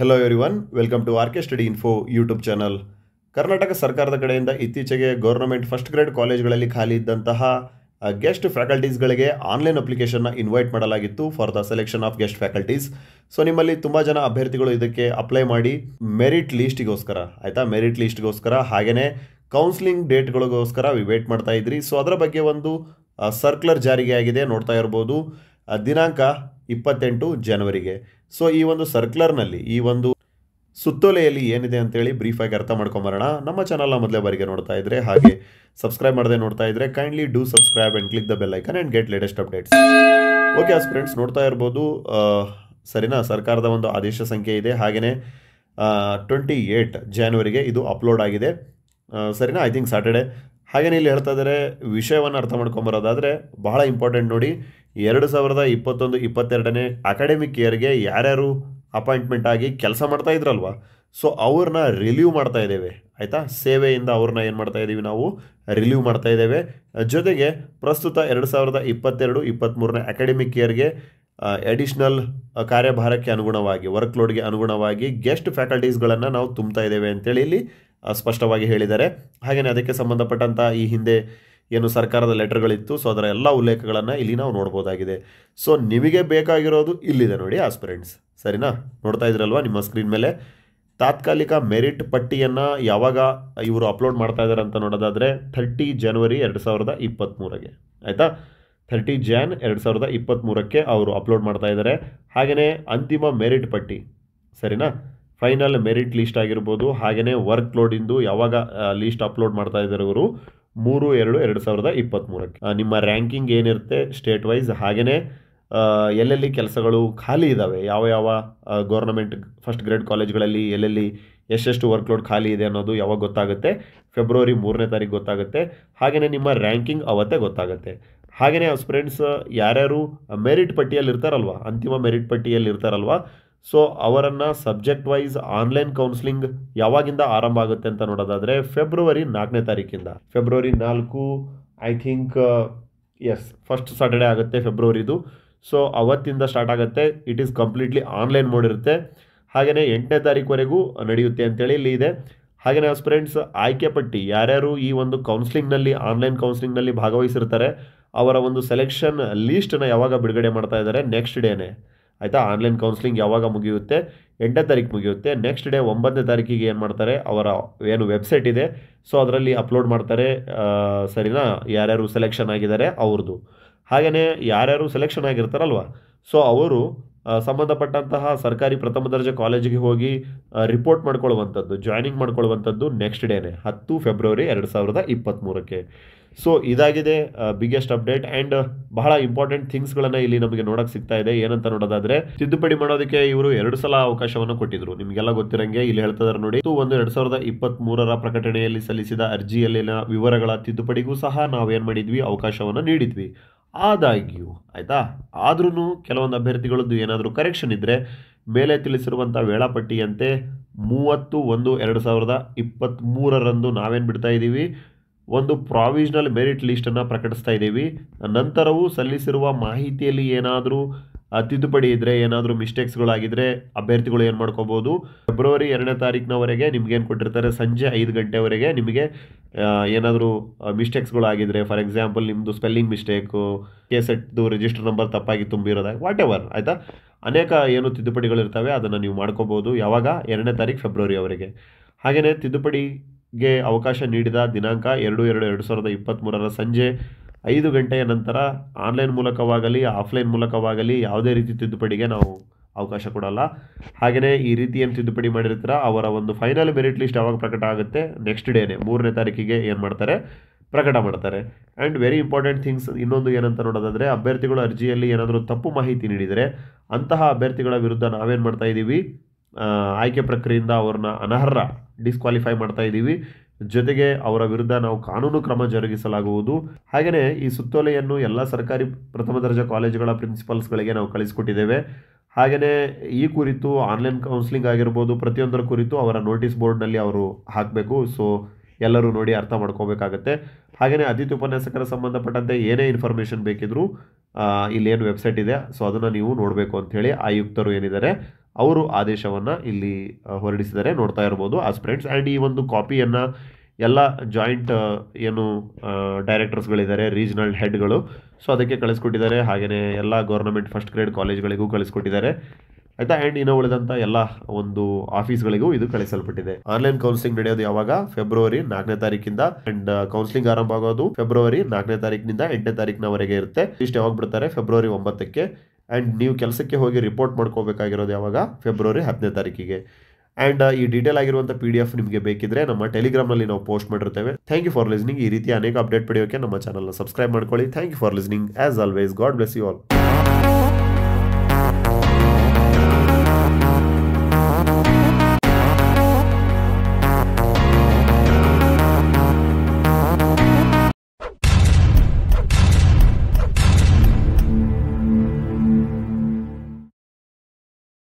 hello everyone welcome to R K study info YouTube channel Karnataka ಸರ್ಕಾರದ ಕಡೆಯಿಂದ ಇತ್ತೀಚೆಗೆ government first grade ಕಾಲೇಜ್ಗಳಲ್ಲಿ ಖಾಲಿ ಇದ್ದಂತಹ ಗೆಸ್ಟ್ ಫ್ಯಾಕಲ್ಟೀಸ್ಗಳಿಗೆ ಆನ್ಲೈನ್ ಅಪ್ಲಿಕೇಶನ್ನ ಇನ್ವೈಟ್ ಮಾಡಲಾಗಿತ್ತು for the selection of guest faculties so ನಿಮ್ಮಲ್ಲಿ ತುಂಬ ಜನ ಅಭ್ಯರ್ಥಿಗಳು ಇದಕ್ಕೆ ಅಪ್ಲೈ ಮಾಡಿ ಮೆರಿಟ್ ಲೀಸ್ಟಿಗೋಸ್ಕರ ಆಯಿತಾ ಮೆರಿಟ್ ಲೀಸ್ಟ್ಗೋಸ್ಕರ ಹಾಗೆಯೇ ಕೌನ್ಸಿಲಿಂಗ್ ಡೇಟ್ಗಳಿಗೋಸ್ಕರ ವೇಟ್ ಮಾಡ್ತಾ ಇದ್ರಿ ಸೊ ಅದರ ಬಗ್ಗೆ ಒಂದು ಸರ್ಕ್ಯುಲರ್ ಜಾರಿಗೆ ಆಗಿದೆ ನೋಡ್ತಾ ಇರ್ಬೋದು ದಿನಾಂಕ ಇಪ್ಪತ್ತೆಂಟು ಜನವರಿಗೆ ಸೊ ಈ ಒಂದು ಸರ್ಕ್ಯುಲರ್ನಲ್ಲಿ ಈ ಒಂದು ಸುತ್ತೋಲೆಯಲ್ಲಿ ಏನಿದೆ ಅಂತೇಳಿ ಬ್ರೀಫಾಗಿ ಅರ್ಥ ಮಾಡ್ಕೊಂಬರೋಣ ನಮ್ಮ ಚಾನಲ್ನ ಮೊದಲೇ ಬಾರಿಗೆ ನೋಡ್ತಾ ಇದ್ರೆ ಹಾಗೆ ಸಬ್ಸ್ಕ್ರೈಬ್ ಮಾಡದೆ ನೋಡ್ತಾ ಇದ್ರೆ kindly do subscribe and click the bell icon and get latest updates okay as friends ನೋಡ್ತಾ ಇರ್ಬೋದು ಸರಿನಾ ಸರ್ಕಾರದ ಒಂದು ಆದೇಶ ಸಂಖ್ಯೆ ಇದೆ ಹಾಗೆಯೇ ಟ್ವೆಂಟಿ ಏಯ್ಟ್ ಜಾನ್ವರಿಗೆ ಇದು ಅಪ್ಲೋಡ್ ಆಗಿದೆ ಸರಿನಾ ಐ ಥಿಂಕ್ ಸ್ಯಾಟರ್ಡೆ ಹಾಗೇನೆ ಇಲ್ಲಿ ಹೇಳ್ತಾ ಇದ್ದಾರೆ ವಿಷಯವನ್ನು ಅರ್ಥ ಮಾಡ್ಕೊಂಬರೋದಾದರೆ ಬಹಳ ಇಂಪಾರ್ಟೆಂಟ್ ನೋಡಿ ಎರಡು ಸಾವಿರದ ಇಪ್ಪತ್ತೊಂದು ಇಪ್ಪತ್ತೆರಡನೇ ಅಕಾಡೆಮಿಕ್ ಇಯರ್ಗೆ ಯಾರ್ಯಾರು ಅಪಾಯಿಂಟ್ಮೆಂಟ್ ಆಗಿ ಕೆಲಸ ಮಾಡ್ತಾ ಇದ್ರಲ್ವಾ ಸೊ ಅವ್ರನ್ನ ರಿಲೀವ್ ಮಾಡ್ತಾ ಇದ್ದೇವೆ ಆಯಿತಾ ಸೇವೆಯಿಂದ ಅವ್ರನ್ನ ಏನು ಮಾಡ್ತಾ ಇದ್ದೀವಿ ನಾವು ರಿಲೀವ್ ಮಾಡ್ತಾ ಇದ್ದೇವೆ ಜೊತೆಗೆ ಪ್ರಸ್ತುತ ಎರಡು ಸಾವಿರದ ಇಪ್ಪತ್ತೆರಡು ಇಪ್ಪತ್ತ್ಮೂರನೇ ಅಕಾಡೆಮಿಕ್ ಇಯರ್ಗೆ ಎಡಿಷ್ನಲ್ ಕಾರ್ಯಭಾರಕ್ಕೆ ಅನುಗುಣವಾಗಿ ವರ್ಕ್ಲೋಡ್ಗೆ ಅನುಗುಣವಾಗಿ ಗೆಸ್ಟ್ ಫ್ಯಾಕಲ್ಟೀಸ್ಗಳನ್ನು ನಾವು ತುಂಬ್ತಾ ಇದ್ದೇವೆ ಅಂತೇಳಿ ಇಲ್ಲಿ ಸ್ಪಷ್ಟವಾಗಿ ಹೇಳಿದ್ದಾರೆ ಹಾಗೆಯೇ ಅದಕ್ಕೆ ಸಂಬಂಧಪಟ್ಟಂಥ ಈ ಹಿಂದೆ ಏನು ಸರ್ಕಾರದ ಲೆಟರ್ಗಳಿತ್ತು ಸೊ ಅದರ ಎಲ್ಲ ಉಲ್ಲೇಖಗಳನ್ನು ಇಲ್ಲಿ ನಾವು ನೋಡ್ಬೋದಾಗಿದೆ ಸೊ ನಿಮಗೆ ಬೇಕಾಗಿರೋದು ಇಲ್ಲಿದೆ ನೋಡಿ ಆಸ್ಪಿರೆಂಟ್ಸ್ ಸರಿನಾ ನೋಡ್ತಾ ಇದ್ರಲ್ವಾ ನಿಮ್ಮ ಸ್ಕ್ರೀನ್ ಮೇಲೆ ತಾತ್ಕಾಲಿಕ ಮೆರಿಟ್ ಪಟ್ಟಿಯನ್ನು ಯಾವಾಗ ಇವರು ಅಪ್ಲೋಡ್ ಮಾಡ್ತಾ ಇದ್ದಾರೆ ಅಂತ ನೋಡೋದಾದರೆ ಥರ್ಟಿ ಜನವರಿ ಎರಡು ಸಾವಿರದ ಇಪ್ಪತ್ತ್ಮೂರಿಗೆ ಆಯಿತಾ ಥರ್ಟಿ ಜ್ಯಾನ್ ಎರಡು ಸಾವಿರದ ಇಪ್ಪತ್ತ್ಮೂರಕ್ಕೆ ಅವರು ಅಪ್ಲೋಡ್ ಮಾಡ್ತಾ ಇದ್ದಾರೆ ಹಾಗೆಯೇ ಅಂತಿಮ ಮೆರಿಟ್ ಪಟ್ಟಿ ಸರಿನಾ ಫೈನಲ್ ಮೆರಿಟ್ ಲೀಸ್ಟ್ ಆಗಿರ್ಬೋದು ಹಾಗೆಯೇ ವರ್ಕ್ ಲೋಡಿಂದು ಯಾವಾಗ ಲೀಸ್ಟ್ ಅಪ್ಲೋಡ್ ಮಾಡ್ತಾ ಇದ್ದಾರೆ ಇವರು ಮೂರು ಎರಡು ಎರಡು ಸಾವಿರದ ಇಪ್ಪತ್ತ್ಮೂರಕ್ಕೆ ನಿಮ್ಮ ರ್ಯಾಂಕಿಂಗ್ ಏನಿರುತ್ತೆ ಸ್ಟೇಟ್ ವೈಸ್ ಹಾಗೆಯೇ ಎಲ್ಲೆಲ್ಲಿ ಕೆಲಸಗಳು ಖಾಲಿ ಇದ್ದಾವೆ ಯಾವ ಯಾವ ಗೌರ್ನಮೆಂಟ್ ಫಸ್ಟ್ ಗ್ರೇಡ್ ಕಾಲೇಜ್ಗಳಲ್ಲಿ ಎಲ್ಲೆಲ್ಲಿ ಎಷ್ಟೆಷ್ಟು ವರ್ಕ್ ಲೋಡ್ ಖಾಲಿ ಇದೆ ಅನ್ನೋದು ಯಾವಾಗ ಗೊತ್ತಾಗುತ್ತೆ ಫೆಬ್ರವರಿ ಮೂರನೇ ತಾರೀಕು ಗೊತ್ತಾಗುತ್ತೆ ಹಾಗೆಯೇ ನಿಮ್ಮ ರ್ಯಾಂಕಿಂಗ್ ಅವತ್ತೇ ಗೊತ್ತಾಗುತ್ತೆ ಹಾಗೆಯೇ ಫ್ರೆಂಡ್ಸ್ ಯಾರ್ಯಾರು ಮೆರಿಟ್ ಪಟ್ಟಿಯಲ್ಲಿ ಅಂತಿಮ ಮೆರಿಟ್ ಪಟ್ಟಿಯಲ್ಲಿ ಇರ್ತಾರಲ್ವ ಸೊ ಅವರನ್ನು ಸಬ್ಜೆಕ್ಟ್ ವೈಸ್ ಆನ್ಲೈನ್ ಕೌನ್ಸಿಲಿಂಗ್ ಯಾವಾಗಿಂದ ಆರಂಭ ಆಗುತ್ತೆ ಅಂತ ನೋಡೋದಾದರೆ ಫೆಬ್ರವರಿ ನಾಲ್ಕನೇ ತಾರೀಕಿಂದ ಫೆಬ್ರವರಿ ನಾಲ್ಕು I think is first Saturday ಆಗುತ್ತೆ ಫೆಬ್ರವರಿದು ಸೊ ಅವತ್ತಿಂದ ಸ್ಟಾರ್ಟ್ ಆಗುತ್ತೆ it is completely online mode ಇರುತ್ತೆ ಹಾಗೆಯೇ ಎಂಟನೇ ತಾರೀಕುವರೆಗೂ ನಡೆಯುತ್ತೆ ಅಂತೇಳಿ ಇಲ್ಲಿ ಇದೆ ಹಾಗೆಯೇ ಫ್ರೆಂಡ್ಸ್ ಆಯ್ಕೆ ಪಟ್ಟಿ ಯಾರ್ಯಾರು ಈ ಒಂದು ಕೌನ್ಸಿಲಿಂಗ್ನಲ್ಲಿ ಆನ್ಲೈನ್ ಕೌನ್ಸಿಲಿಂಗ್ನಲ್ಲಿ ಭಾಗವಹಿಸಿರ್ತಾರೆ ಅವರ ಒಂದು ಸೆಲೆಕ್ಷನ್ ಲೀಸ್ಟನ್ನು ಯಾವಾಗ ಬಿಡುಗಡೆ ಮಾಡ್ತಾ ಇದ್ದಾರೆ ನೆಕ್ಸ್ಟ್ ಡೇನೇ ಆಯಿತಾ ಆನ್ಲೈನ್ ಕೌನ್ಸಿಲಿಂಗ್ ಯಾವಾಗ ಮುಗಿಯುತ್ತೆ ಎಂಟನೇ ತಾರೀಕು ಮುಗಿಯುತ್ತೆ ನೆಕ್ಸ್ಟ್ ಡೇ ಒಂಬತ್ತನೇ ತಾರೀಕಿಗೆ ಏನು ಮಾಡ್ತಾರೆ ಅವರ ಏನು ವೆಬ್ಸೈಟ್ ಇದೆ ಸೊ ಅದರಲ್ಲಿ ಅಪ್ಲೋಡ್ ಮಾಡ್ತಾರೆ ಸರಿನಾ ಯಾರ್ಯಾರು ಸೆಲೆಕ್ಷನ್ ಆಗಿದ್ದಾರೆ ಅವ್ರದ್ದು ಹಾಗೆಯೇ ಯಾರ್ಯಾರು ಸೆಲೆಕ್ಷನ್ ಆಗಿರ್ತಾರಲ್ವ ಸೊ ಅವರು ಸಂಬಂಧಪಟ್ಟಂತಹ ಸರ್ಕಾರಿ ಪ್ರಥಮ ದರ್ಜೆ ಕಾಲೇಜಿಗೆ ಹೋಗಿ ರಿಪೋರ್ಟ್ ಮಾಡ್ಕೊಳ್ಳುವಂಥದ್ದು ಜಾಯ್ನಿಂಗ್ ಮಾಡ್ಕೊಳ್ಳುವಂಥದ್ದು ನೆಕ್ಸ್ಟ್ ಡೇನೇ ಹತ್ತು ಫೆಬ್ರವರಿ ಎರಡು ಸಾವಿರದ ಇಪ್ಪತ್ತ್ಮೂರಕ್ಕೆ ಸೊ ಇದಾಗಿದೆ ಬಿಗ್ಗೆಸ್ಟ್ ಅಪ್ಡೇಟ್ ಆ್ಯಂಡ್ ಬಹಳ ಇಂಪಾರ್ಟೆಂಟ್ ಥಿಂಗ್ಸ್ಗಳನ್ನು ಇಲ್ಲಿ ನಮಗೆ ನೋಡೋಕ್ಕೆ ಸಿಗ್ತಾ ಇದೆ ಏನಂತ ನೋಡೋದಾದ್ರೆ ತಿದ್ದುಪಡಿ ಮಾಡೋದಕ್ಕೆ ಇವರು ಎರಡು ಸಲ ಅವಕಾಶವನ್ನು ಕೊಟ್ಟಿದ್ರು ನಿಮಗೆಲ್ಲ ಗೊತ್ತಿರಂಗೆ ಇಲ್ಲಿ ಹೇಳ್ತಾ ನೋಡಿ ಇದು ಒಂದು ಎರಡ್ ಸಾವಿರದ ಇಪ್ಪತ್ತ್ ಮೂರರ ಪ್ರಕಟಣೆಯಲ್ಲಿ ಸಲ್ಲಿಸಿದ ಅರ್ಜಿಯಲ್ಲಿನ ವಿವರಗಳ ತಿದ್ದುಪಡಿಗೂ ಸಹ ನಾವೇನು ಮಾಡಿದ್ವಿ ಅವಕಾಶವನ್ನು ನೀಡಿದ್ವಿ ಆದಾಗ್ಯೂ ಆಯಿತಾ ಆದ್ರೂ ಕೆಲವೊಂದು ಅಭ್ಯರ್ಥಿಗಳದ್ದು ಏನಾದರೂ ಕರೆಕ್ಷನ್ ಇದ್ರೆ ಮೇಲೆ ತಿಳಿಸಿರುವಂಥ ವೇಳಾಪಟ್ಟಿಯಂತೆ ಮೂವತ್ತು ಒಂದು ಎರಡು ಸಾವಿರದ ಇಪ್ಪತ್ತ್ಮೂರರಂದು ನಾವೇನು ಬಿಡ್ತಾ ಇದ್ದೀವಿ ಒಂದು ಪ್ರಾವಿಷನಲ್ ಮೆರಿಟ್ ಲೀಸ್ಟನ್ನು ಪ್ರಕಟಿಸ್ತಾ ಇದ್ದೀವಿ ನಂತರವೂ ಸಲ್ಲಿಸಿರುವ ಮಾಹಿತಿಯಲ್ಲಿ ಏನಾದರೂ ತಿದ್ದುಪಡಿ ಇದ್ದರೆ ಏನಾದರೂ ಮಿಸ್ಟೇಕ್ಸ್ಗಳಾಗಿದ್ದರೆ ಅಭ್ಯರ್ಥಿಗಳು ಏನು ಮಾಡ್ಕೋಬೋದು ಫೆಬ್ರವರಿ ಎರಡನೇ ತಾರೀಕಿನವರೆಗೆ ಏನು ಕೊಟ್ಟಿರ್ತಾರೆ ಸಂಜೆ ಐದು ಗಂಟೆವರೆಗೆ ನಿಮಗೆ ಏನಾದರೂ ಮಿಸ್ಟೇಕ್ಸ್ಗಳಾಗಿದ್ದರೆ ಫಾರ್ ಎಕ್ಸಾಂಪಲ್ ನಿಮ್ಮದು ಸ್ಪೆಲ್ಲಿಂಗ್ ಮಿಸ್ಟೇಕು ಕೇಸೆಟ್ದು ರಿಜಿಸ್ಟರ್ ನಂಬರ್ ತಪ್ಪಾಗಿ ತುಂಬಿರೋದಾಗ ವಾಟ್ ಎವರ್ ಆಯಿತಾ ಅನೇಕ ಏನು ತಿದ್ದುಪಡಿಗಳಿರ್ತವೆ ಅದನ್ನು ನೀವು ಮಾಡ್ಕೋಬೋದು ಯಾವಾಗ ಎರಡನೇ ತಾರೀಕು ಫೆಬ್ರವರಿವರೆಗೆ ಹಾಗೆಯೇ ತಿದ್ದುಪಡಿ ಗೆ ಅವಕಾಶ ನೀಡಿದ ದಿನಾಂಕ ಎರಡು ಎರಡು ಎರಡು ಸಾವಿರದ ಇಪ್ಪತ್ತ್ಮೂರರ ಸಂಜೆ ಐದು ಗಂಟೆಯ ನಂತರ ಆನ್ಲೈನ್ ಮೂಲಕವಾಗಲಿ ಆಫ್ಲೈನ್ ಮೂಲಕವಾಗಲಿ ಯಾವುದೇ ರೀತಿ ತಿದ್ದುಪಡಿಗೆ ನಾವು ಅವಕಾಶ ಕೊಡಲ್ಲ ಹಾಗೆಯೇ ಈ ರೀತಿ ಏನು ತಿದ್ದುಪಡಿ ಮಾಡಿರ್ತೀರ ಅವರ ಒಂದು ಫೈನಲ್ ಮೆರಿಟ್ ಲಿಸ್ಟ್ ಯಾವಾಗ ಪ್ರಕಟ ಆಗುತ್ತೆ ನೆಕ್ಸ್ಟ್ ಡೇನೇ ಮೂರನೇ ತಾರೀಕಿಗೆ ಏನು ಮಾಡ್ತಾರೆ ಪ್ರಕಟ ಮಾಡ್ತಾರೆ ಆ್ಯಂಡ್ ವೆರಿ ಇಂಪಾರ್ಟೆಂಟ್ ಥಿಂಗ್ಸ್ ಇನ್ನೊಂದು ಏನಂತ ನೋಡೋದಾದರೆ ಅಭ್ಯರ್ಥಿಗಳು ಅರ್ಜಿಯಲ್ಲಿ ಏನಾದರೂ ತಪ್ಪು ಮಾಹಿತಿ ನೀಡಿದರೆ ಅಂತಹ ಅಭ್ಯರ್ಥಿಗಳ ವಿರುದ್ಧ ನಾವೇನು ಮಾಡ್ತಾ ಇದ್ದೀವಿ ಆಯ್ಕೆ ಪ್ರಕ್ರಿಯೆಯಿಂದ ಅವ್ರನ್ನ ಅನರ್ಹ ಡಿಸ್ಕ್ವಾಲಿಫೈ ಮಾಡ್ತಾ ಇದ್ದೀವಿ ಜೊತೆಗೆ ಅವರ ವಿರುದ್ಧ ನಾವು ಕಾನೂನು ಕ್ರಮ ಜರುಗಿಸಲಾಗುವುದು ಹಾಗೆಯೇ ಈ ಸುತ್ತೋಲೆಯನ್ನು ಎಲ್ಲ ಸರ್ಕಾರಿ ಪ್ರಥಮ ದರ್ಜೆ ಕಾಲೇಜುಗಳ ಪ್ರಿನ್ಸಿಪಲ್ಸ್ಗಳಿಗೆ ನಾವು ಕಳಿಸಿಕೊಟ್ಟಿದ್ದೇವೆ ಹಾಗೆಯೇ ಈ ಕುರಿತು ಆನ್ಲೈನ್ ಕೌನ್ಸಿಲಿಂಗ್ ಆಗಿರ್ಬೋದು ಪ್ರತಿಯೊಂದರ ಕುರಿತು ಅವರ ನೋಟಿಸ್ ಬೋರ್ಡ್ನಲ್ಲಿ ಅವರು ಹಾಕಬೇಕು ಸೊ ಎಲ್ಲರೂ ನೋಡಿ ಅರ್ಥ ಮಾಡ್ಕೋಬೇಕಾಗತ್ತೆ ಹಾಗೆಯೇ ಅತಿಥಿ ಉಪನ್ಯಾಸಕರ ಸಂಬಂಧಪಟ್ಟಂತೆ ಏನೇ ಇನ್ಫಾರ್ಮೇಷನ್ ಬೇಕಿದ್ದರೂ ಇಲ್ಲೇನು ವೆಬ್ಸೈಟ್ ಇದೆ ಸೊ ಅದನ್ನು ನೀವು ನೋಡಬೇಕು ಅಂಥೇಳಿ ಆಯುಕ್ತರು ಏನಿದ್ದಾರೆ ಅವರು ಆದೇಶವನ್ನು ಇಲ್ಲಿ ಹೊರಡಿಸಿದರೆ ನೋಡ್ತಾ ಇರ್ಬೋದು ಆಸ್ ಫ್ರೆಂಡ್ಸ್ ಆ್ಯಂಡ್ ಈ ಒಂದು ಕಾಪಿಯನ್ನು ಎಲ್ಲ ಜಾಯಿಂಟ್ ಏನು ಡೈರೆಕ್ಟರ್ಸ್ಗಳಿದ್ದಾರೆ ರೀಜನಲ್ ಹೆಡ್ಗಳು ಸೊ ಅದಕ್ಕೆ ಕಳಿಸ್ಕೊಟ್ಟಿದ್ದಾರೆ ಹಾಗೆಯೇ ಎಲ್ಲ ಗೌರ್ಮೆಂಟ್ ಫಸ್ಟ್ ಗ್ರೇಡ್ ಕಾಲೇಜ್ಗಳಿಗೂ ಕಳಿಸ್ಕೊಟ್ಟಿದ್ದಾರೆ ಆಯಿತಾ ಆ್ಯಂಡ್ ಇನ್ನು ಉಳಿದಂಥ ಎಲ್ಲ ಒಂದು ಆಫೀಸ್ಗಳಿಗೂ ಇದು ಕಳಿಸಲ್ಪಟ್ಟಿದೆ ಆನ್ಲೈನ್ ಕೌನ್ಸಿಲಿಂಗ್ ನಡೆಯೋದು ಯಾವಾಗ ಫೆಬ್ರವರಿ ನಾಲ್ಕನೇ ತಾರೀಕಿಂದ ಆ್ಯಂಡ್ ಕೌನ್ಸಿಲಿಂಗ್ ಆರಂಭ ಆಗೋದು ಫೆಬ್ರವರಿ ನಾಲ್ಕನೇ ತಾರೀಕಿನಿಂದ ಎಂಟನೇ ತಾರೀಕಿನವರೆಗೆ ಇರುತ್ತೆ ಇಷ್ಟು ಯಾವಾಗ ಬಿಡ್ತಾರೆ ಫೆಬ್ರವರಿ ಒಂಬತ್ತಕ್ಕೆ ಆ್ಯಂಡ್ ನೀವು ಕೆಲಸಕ್ಕೆ ಹೋಗಿ ರಿಪೋರ್ಟ್ ಮಾಡ್ಕೋಬೇಕಾಗಿರೋದು ಯಾವಾಗ ಫೆಬ್ರವರಿ ಹತ್ತನೇ ತಾರೀಕಿಗೆ ಆ್ಯಂಡ್ ಈ ಡೀಟೇಲ್ ಆಗಿರುವಂಥ ಪಿ ಡಿ ಎಫ್ ನಿಮಗೆ ಬೇಕಿದ್ರೆ ನಮ್ಮ ಟೆಲಿಗ್ರಾಮ್ನಲ್ಲಿ ನಾವು ಪೋಸ್ಟ್ ಮಾಡಿರ್ತೇವೆ ಥ್ಯಾಂಕ್ ಯು ಫಾರ್ ಲಿಸ್ನಿಂಗ್ ಈ ರೀತಿ ಅನೇಕ ಅಪ್ಡೇಟ್ ಪಡೆಯೋಕ್ಕೆ ನಮ್ಮ ಚಾನಲ್ನ ಸಬ್ಸ್ಕ್ರೈಬ್ ಮಾಡ್ಕೊಳ್ಳಿ thank you for listening as always god bless you all